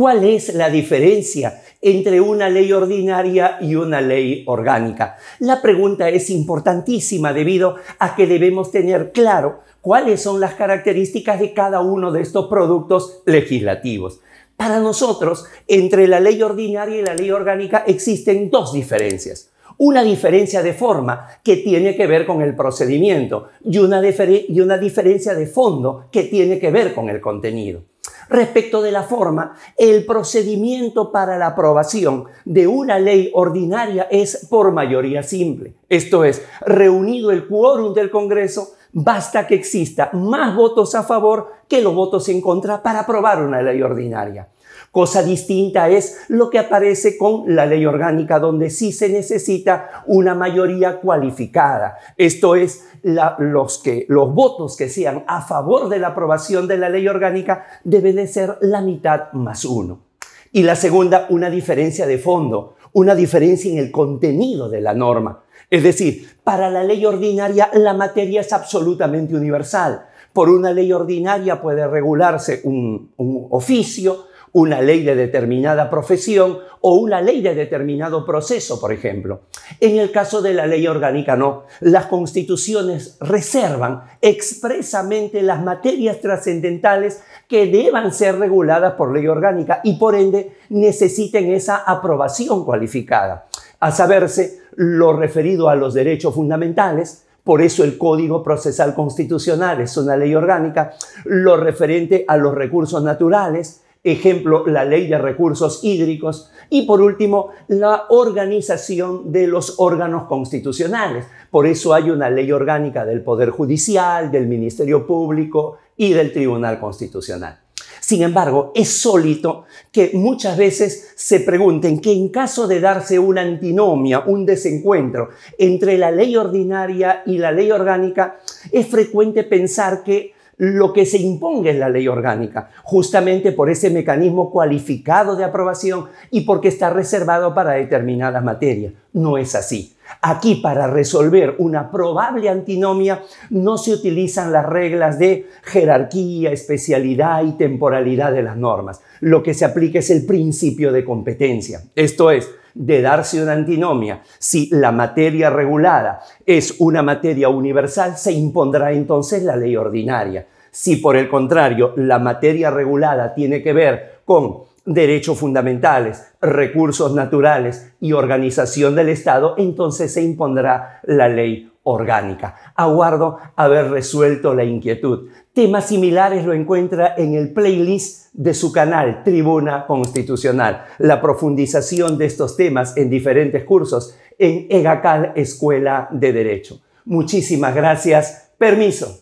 ¿Cuál es la diferencia entre una ley ordinaria y una ley orgánica? La pregunta es importantísima debido a que debemos tener claro cuáles son las características de cada uno de estos productos legislativos. Para nosotros, entre la ley ordinaria y la ley orgánica existen dos diferencias. Una diferencia de forma que tiene que ver con el procedimiento y una, diferencia de fondo que tiene que ver con el contenido. Respecto de la forma, el procedimiento para la aprobación de una ley ordinaria es por mayoría simple, esto es, reunido el quórum del Congreso, Basta que exista más votos a favor que los votos en contra para aprobar una ley ordinaria. Cosa distinta es lo que aparece con la ley orgánica, donde sí se necesita una mayoría cualificada. Esto es, los, que, los votos que sean a favor de la aprobación de la ley orgánica deben de ser la mitad más uno. Y la segunda, una diferencia de fondo, una diferencia en el contenido de la norma. Es decir, para la ley ordinaria la materia es absolutamente universal. Por una ley ordinaria puede regularse un, oficio, una ley de determinada profesión o una ley de determinado proceso, por ejemplo. En el caso de la ley orgánica no, las constituciones reservan expresamente las materias trascendentales que deban ser reguladas por ley orgánica y por ende necesiten esa aprobación cualificada, a saberse lo referido a los derechos fundamentales, por eso el Código Procesal Constitucional es una ley orgánica, lo referente a los recursos naturales, ejemplo, la ley de recursos hídricos, y por último, la organización de los órganos constitucionales. Por eso hay una ley orgánica del Poder Judicial, del Ministerio Público y del Tribunal Constitucional. Sin embargo, es sólito que muchas veces se pregunten que en caso de darse una antinomia, un desencuentro entre la ley ordinaria y la ley orgánica, es frecuente pensar que lo que se imponga es la ley orgánica, justamente por ese mecanismo cualificado de aprobación y porque está reservado para determinadas materias. No es así. Aquí para resolver una probable antinomia no se utilizan las reglas de jerarquía, especialidad y temporalidad de las normas. Lo que se aplica es el principio de competencia. Esto es, de darse una antinomia, si la materia regulada es una materia universal, se impondrá entonces la ley ordinaria. Si por el contrario la materia regulada tiene que ver con derechos fundamentales, recursos naturales y organización del Estado, entonces se impondrá la ley orgánica. Aguardo haber resuelto la inquietud. Temas similares lo encuentra en el playlist de su canal Tribuna Constitucional. La profundización de estos temas en diferentes cursos en EGACAL Escuela de Derecho. Muchísimas gracias. Permiso.